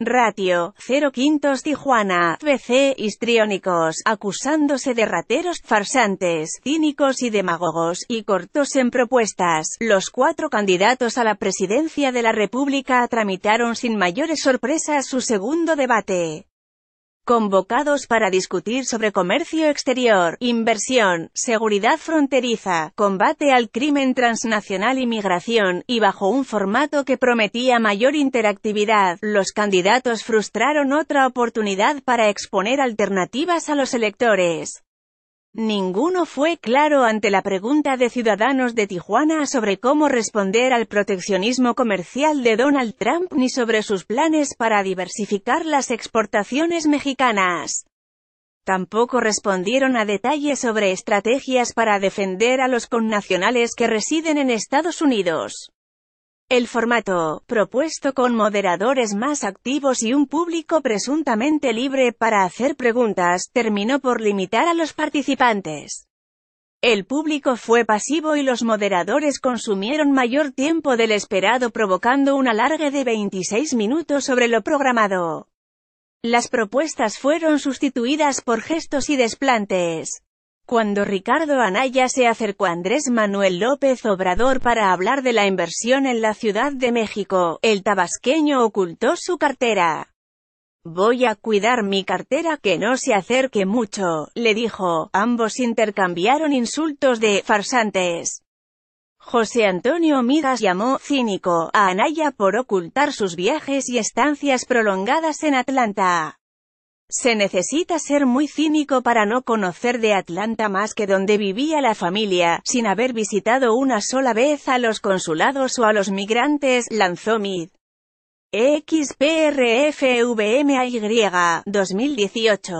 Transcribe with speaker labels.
Speaker 1: Ratio, 0 quintos Tijuana, BC, histriónicos, acusándose de rateros, farsantes, cínicos y demagogos, y cortos en propuestas. Los cuatro candidatos a la presidencia de la República tramitaron sin mayores sorpresas su segundo debate convocados para discutir sobre comercio exterior, inversión, seguridad fronteriza, combate al crimen transnacional y migración, y bajo un formato que prometía mayor interactividad, los candidatos frustraron otra oportunidad para exponer alternativas a los electores. Ninguno fue claro ante la pregunta de ciudadanos de Tijuana sobre cómo responder al proteccionismo comercial de Donald Trump ni sobre sus planes para diversificar las exportaciones mexicanas. Tampoco respondieron a detalles sobre estrategias para defender a los connacionales que residen en Estados Unidos. El formato, propuesto con moderadores más activos y un público presuntamente libre para hacer preguntas, terminó por limitar a los participantes. El público fue pasivo y los moderadores consumieron mayor tiempo del esperado provocando un alargue de 26 minutos sobre lo programado. Las propuestas fueron sustituidas por gestos y desplantes. Cuando Ricardo Anaya se acercó a Andrés Manuel López Obrador para hablar de la inversión en la Ciudad de México, el tabasqueño ocultó su cartera. Voy a cuidar mi cartera que no se acerque mucho, le dijo. Ambos intercambiaron insultos de farsantes. José Antonio Midas llamó cínico a Anaya por ocultar sus viajes y estancias prolongadas en Atlanta. Se necesita ser muy cínico para no conocer de Atlanta más que donde vivía la familia, sin haber visitado una sola vez a los consulados o a los migrantes, lanzó Mid. XPRFVMAY, 2018.